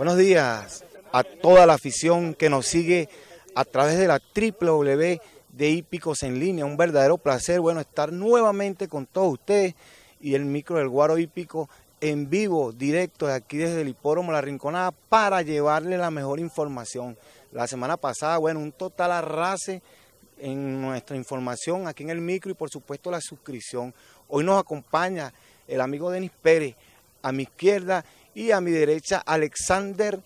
Buenos días a toda la afición que nos sigue a través de la ww de Hípicos en línea. Un verdadero placer, bueno, estar nuevamente con todos ustedes y el micro del Guaro Hípico en vivo, directo de aquí desde el Hipódromo La Rinconada para llevarle la mejor información. La semana pasada, bueno, un total arrase en nuestra información aquí en el micro y por supuesto la suscripción. Hoy nos acompaña el amigo Denis Pérez a mi izquierda y a mi derecha Alexander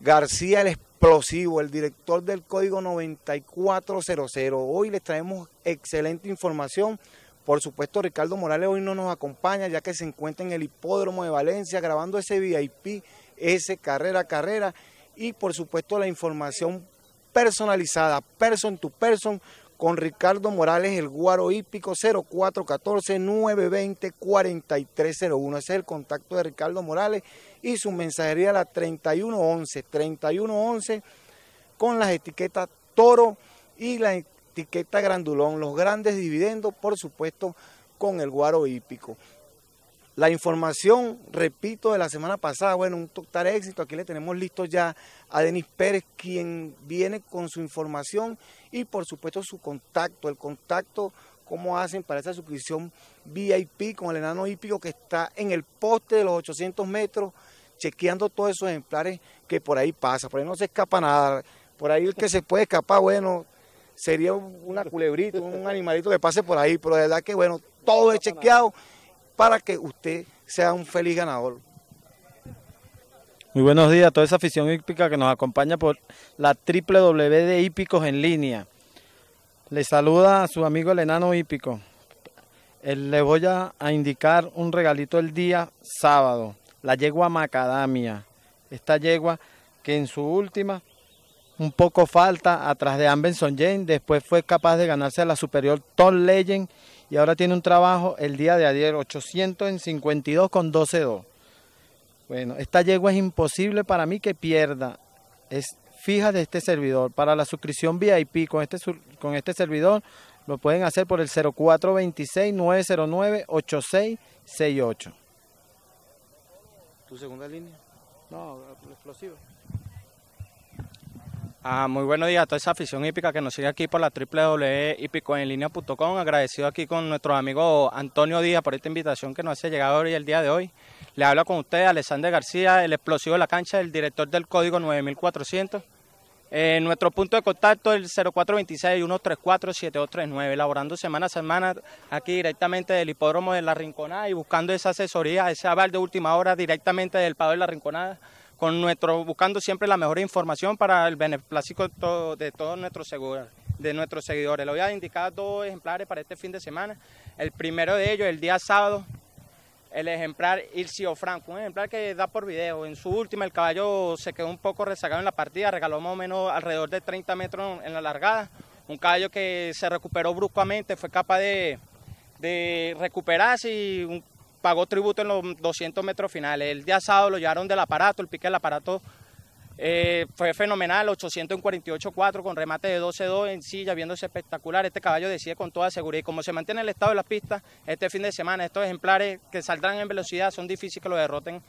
García, el explosivo, el director del código 9400. Hoy les traemos excelente información. Por supuesto, Ricardo Morales hoy no nos acompaña ya que se encuentra en el hipódromo de Valencia grabando ese VIP, ese carrera a carrera y por supuesto la información personalizada, person to person, con Ricardo Morales, el Guaro Hípico 0414-920-4301. Ese es el contacto de Ricardo Morales y su mensajería la 3111, 3111 con las etiquetas Toro y la etiqueta Grandulón. Los grandes dividendos, por supuesto, con el Guaro Hípico. La información, repito, de la semana pasada, bueno, un total éxito. Aquí le tenemos listo ya a Denis Pérez, quien viene con su información y por supuesto su contacto, el contacto, cómo hacen para esa suscripción VIP con el enano hípico que está en el poste de los 800 metros, chequeando todos esos ejemplares que por ahí pasa. Por ahí no se escapa nada. Por ahí el que se puede escapar, bueno, sería una culebrita, un animalito que pase por ahí. Pero la verdad que, bueno, todo es chequeado para que usted sea un feliz ganador. Muy buenos días a toda esa afición hípica que nos acompaña por la W de hípicos en línea. Le saluda a su amigo el enano hípico. Le voy a, indicar un regalito el día sábado, la yegua macadamia. Esta yegua que en su última, un poco falta atrás de Ambenson Jane, después fue capaz de ganarse a la superior Tom Legend y ahora tiene un trabajo el día de ayer, 800 en 52 con Bueno, esta yegua es imposible para mí que pierda. Es fija de este servidor. Para la suscripción VIP con este, con este servidor lo pueden hacer por el 0426-909-8668. ¿Tu segunda línea? No, explosivo. Ah, muy buenos días a toda esa afición hípica que nos sigue aquí por la www.hipicoenlinea.com. Agradecido aquí con nuestro amigo Antonio Díaz por esta invitación que nos hace llegado hoy el día de hoy. Le hablo con usted Alexander García, el explosivo de la cancha, el director del código 9400. Eh, nuestro punto de contacto es el 0426-134-7239, elaborando semana a semana aquí directamente del hipódromo de La Rinconada y buscando esa asesoría, ese aval de última hora directamente del Pado de La Rinconada con nuestro, buscando siempre la mejor información para el beneplácito de, todos nuestros de nuestros seguidores. Le voy a indicar dos ejemplares para este fin de semana. El primero de ellos, el día sábado, el ejemplar Ircio Franco, un ejemplar que da por video. En su última el caballo se quedó un poco rezagado en la partida, regaló más o menos alrededor de 30 metros en la largada. Un caballo que se recuperó bruscamente, fue capaz de, de recuperarse y un pagó tributo en los 200 metros finales. El día sábado lo llevaron del aparato, el pique del aparato eh, fue fenomenal, 800 en con remate de 12-2 en silla, viéndose espectacular. Este caballo decide con toda seguridad. Y como se mantiene el estado de las pistas, este fin de semana, estos ejemplares que saldrán en velocidad son difíciles que lo derroten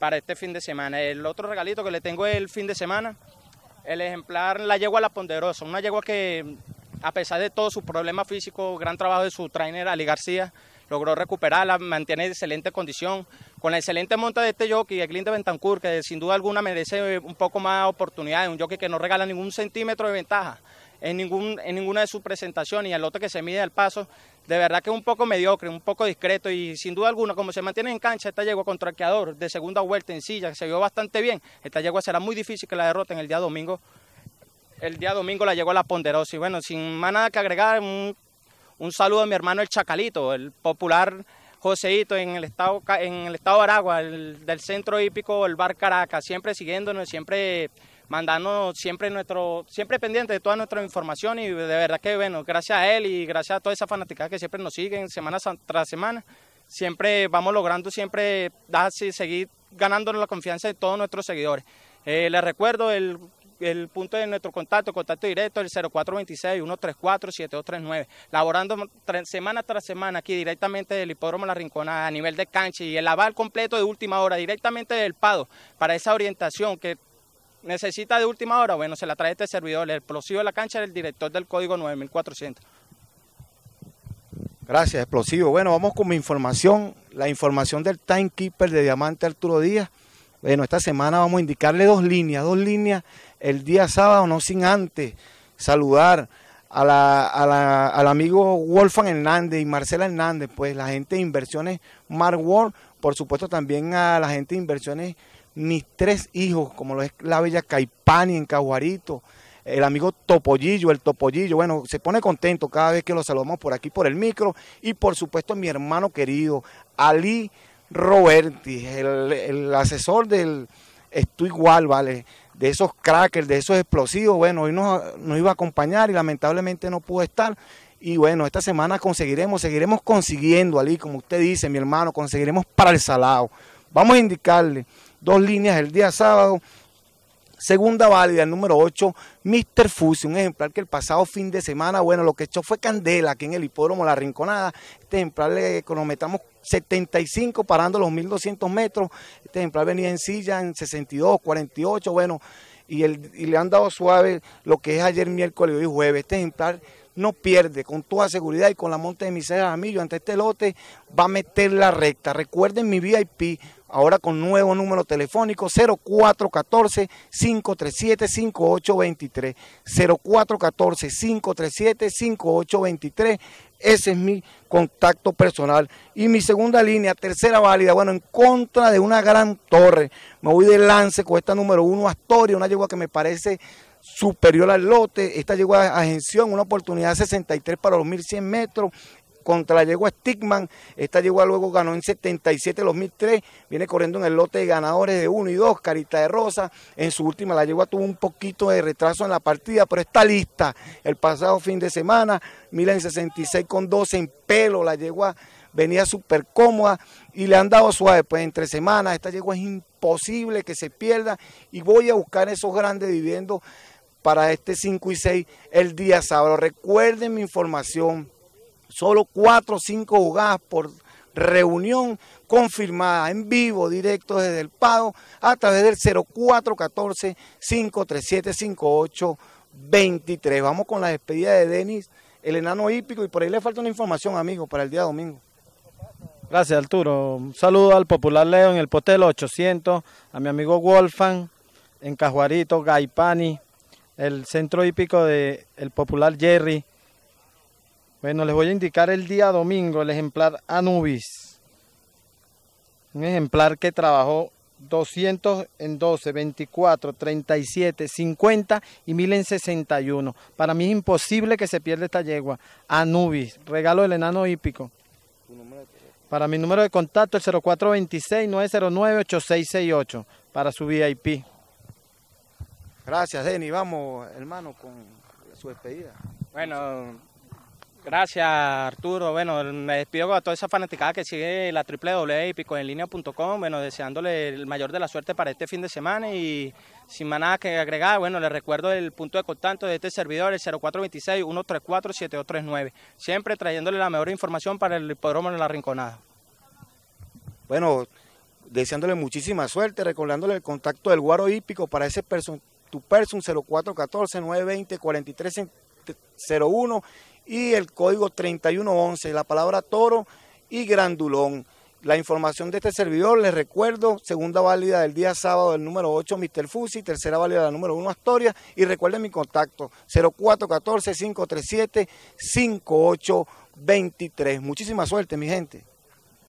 para este fin de semana. El otro regalito que le tengo el fin de semana, el ejemplar La Yegua La Ponderosa, una yegua que a pesar de todos sus problemas físicos, gran trabajo de su trainer Ali García, logró recuperarla, mantiene excelente condición. Con la excelente monta de este jockey, el Clint de Bentancur, que sin duda alguna merece eh, un poco más de oportunidades, un jockey que no regala ningún centímetro de ventaja en, ningún, en ninguna de sus presentaciones y el otro que se mide al paso, de verdad que es un poco mediocre, un poco discreto y sin duda alguna, como se mantiene en cancha, esta yegua el queador, de segunda vuelta en silla, que se vio bastante bien, esta yegua será muy difícil que la derroten el día domingo. El día domingo la llegó a la Ponderosa y bueno, sin más nada que agregar, un un saludo a mi hermano el Chacalito, el popular Joseito en el estado, en el estado de Aragua, el, del centro hípico, el Bar Caracas, siempre siguiéndonos, siempre mandándonos, siempre nuestro, siempre pendiente de toda nuestra información y de verdad que bueno, gracias a él y gracias a toda esa fanaticada que siempre nos siguen semana tras semana, siempre vamos logrando siempre seguir ganándonos la confianza de todos nuestros seguidores. Eh, les recuerdo el el punto de nuestro contacto, contacto directo, el 0426-134-7239. Laborando semana tras semana aquí directamente del Hipódromo La Rinconada a nivel de cancha y el aval completo de última hora directamente del PADO para esa orientación que necesita de última hora. Bueno, se la trae este servidor, el explosivo de la cancha del director del código 9400. Gracias, explosivo. Bueno, vamos con mi información, la información del timekeeper de Diamante Arturo Díaz. Bueno, esta semana vamos a indicarle dos líneas, dos líneas el día sábado, no sin antes saludar al amigo Wolfgang Hernández y Marcela Hernández, pues la gente de inversiones Mark World, por supuesto también a la gente de inversiones mis tres hijos, como lo es la bella Caipani en Caguarito, el amigo Topollillo, el Topollillo, bueno, se pone contento cada vez que lo saludamos por aquí, por el micro, y por supuesto mi hermano querido, Ali Roberti, el, el asesor del Estoy Igual, ¿vale? de esos crackers, de esos explosivos. Bueno, hoy nos, iba a acompañar y lamentablemente no pudo estar. Y bueno, esta semana conseguiremos, seguiremos consiguiendo, Ali, como usted dice, mi hermano, conseguiremos para el salado. Vamos a indicarle dos líneas el día sábado Segunda válida, el número 8, Mr. Fusi, un ejemplar que el pasado fin de semana, bueno, lo que echó fue candela aquí en el hipódromo La Rinconada. Este ejemplar le econometamos 75 parando los 1200 metros. Este ejemplar venía en silla en 62, 48, bueno, y, el, le han dado suave lo que es ayer miércoles y jueves. Este ejemplar no pierde con toda seguridad y con la monte de miseria Amillo ante este lote va a meter la recta. Recuerden mi VIP ahora con nuevo número telefónico 0414-537-5823. 0414-537-5823. Ese es mi contacto personal. Y mi segunda línea, tercera válida, bueno, en contra de una gran torre. Me voy de lance con esta número uno, Astoria, una yegua que me parece superior al lote. Esta llegada a Agención, una oportunidad 63 para los 1100 metros contra la yegua Stickman. Esta yegua luego ganó en 77 2003. Viene corriendo en el lote de ganadores de 1 y 2, Carita de Rosa. En su última la yegua tuvo un poquito de retraso en la partida, pero está lista. El pasado fin de semana, mila en 66 con 12 en pelo. La yegua venía súper cómoda y le han dado suave. Pues entre semanas, esta yegua es imposible que se pierda y voy a buscar esos grandes viviendo para este 5 y 6 el día sábado. Recuerden mi información Solo 4 o 5 jugadas por reunión confirmada en vivo, directo desde el Pado, a través del 0414-537-5823. Vamos con la despedida de Denis, el enano hípico, y por ahí le falta una información, amigo, para el día domingo. Gracias, Arturo. Un saludo al Popular Leo en el Potelo 800, a mi amigo Wolfan en Cajuarito, Gaipani, el centro hípico del Popular Jerry, bueno, les voy a indicar el día domingo el ejemplar Anubis. Un ejemplar que trabajó 200 en 12, 24, 37, 50 y 1000 en 61. Para mí es imposible que se pierda esta yegua. Anubis, regalo del enano hípico. Para mi número de contacto el 0426-909-8668 para su VIP. Gracias, Denny. Vamos, hermano, con su despedida. Bueno, Gracias, Arturo. Bueno, me despido a toda esa fanaticada que sigue la hipico Bueno, deseándole el mayor de la suerte para este fin de semana y sin más nada que agregar, bueno, le recuerdo el punto de contacto de este servidor, el 0426-134-7239. Siempre trayéndole la mejor información para el hipódromo de la Rinconada. Bueno, deseándole muchísima suerte, recordándole el contacto del Guaro Hípico para ese person, tu person 0414 920 4301 y el código 3111, la palabra toro y grandulón. La información de este servidor, les recuerdo, segunda válida del día sábado el número 8, Mr. Fusi, tercera válida del número 1, Astoria, y recuerden mi contacto, 0414-537-5823. Muchísima suerte, mi gente.